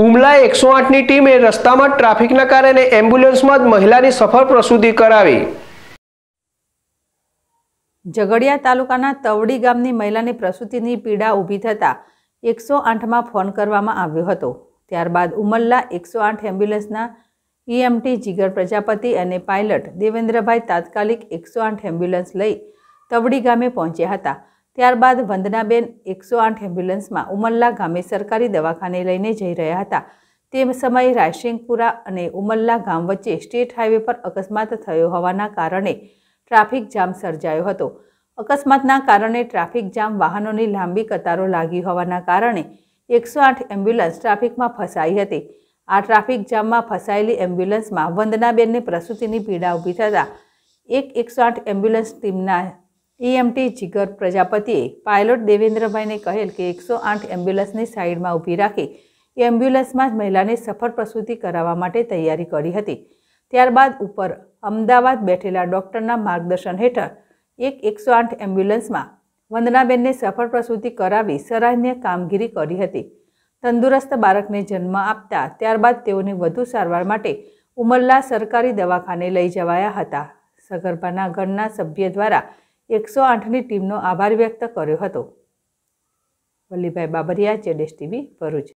ઉમલા એકસો આઠની ટીમે રસ્તામાં ટ્રાફિકના કારણે એમ્બ્યુલન્સમાં જ મહિલાની સફળ પ્રસુતિ કરાવી ઝઘડિયા તાલુકાના તવડી ગામની મહિલાની પ્રસૂતિની પીડા ઊભી થતાં એકસો આઠમાં ફોન કરવામાં આવ્યો હતો ત્યારબાદ ઉમલ્લા એકસો આઠ એમ્બ્યુલન્સના ઈએમટી જીગર પ્રજાપતિ અને પાયલટ દેવેન્દ્રભાઈ તાત્કાલિક એકસો આઠ એમ્બ્યુલન્સ લઈ તવડી ગામે પહોંચ્યા હતા ત્યારબાદ વંદનાબેન એકસો આઠ એમ્બ્યુલન્સમાં ઉમરલા ગામે સરકારી દવાખાને લઈને જઈ રહ્યા હતા તે સમયે રાયસિંગપુરા અને ઉમરલા ગામ વચ્ચે સ્ટેટ હાઈવે પર અકસ્માત થયો હોવાના કારણે ટ્રાફિક જામ સર્જાયો હતો અકસ્માતના કારણે ટ્રાફિક જામ વાહનોની લાંબી કતારો લાગી હોવાના કારણે એકસો આઠ એમ્બ્યુલન્સ ટ્રાફિકમાં ફસાઈ હતી આ ટ્રાફિક જામમાં ફસાયેલી એમ્બ્યુલન્સમાં વંદનાબેનને પ્રસૂતિની પીડા ઊભી થતાં એક એકસો આઠ એમ્બ્યુલન્સ ટીમના ઈએમટી e જીગર પ્રજાપતિએ પાયલોટ દેવેન્દ્રભાઈને કહેલ કે એકસો આઠ એમ્બ્યુલન્સની સાઇડમાં ઊભી રાખી એમ્બ્યુલન્સમાં જ મહિલાને સફળ પ્રસૂતિ કરાવવા માટે તૈયારી કરી હતી ત્યારબાદ ઉપર અમદાવાદ બેઠેલા ડૉક્ટરના માર્ગદર્શન હેઠળ એક એકસો આઠ એમ્બ્યુલન્સમાં વંદનાબેનને સફળ પ્રસૂતિ કરાવી સરાહનીય કામગીરી કરી હતી તંદુરસ્ત બાળકને જન્મ આપતા ત્યારબાદ તેઓને વધુ સારવાર માટે ઉમરલા સરકારી દવાખાને લઈ જવાયા હતા સગર્ભાના ઘરના સભ્ય દ્વારા એકસો આઠની ટીમનો આભાર વ્યક્ત કર્યો હતો વલ્લીભાઈ બાબરિયા જેડેશ ટીવી ભરૂચ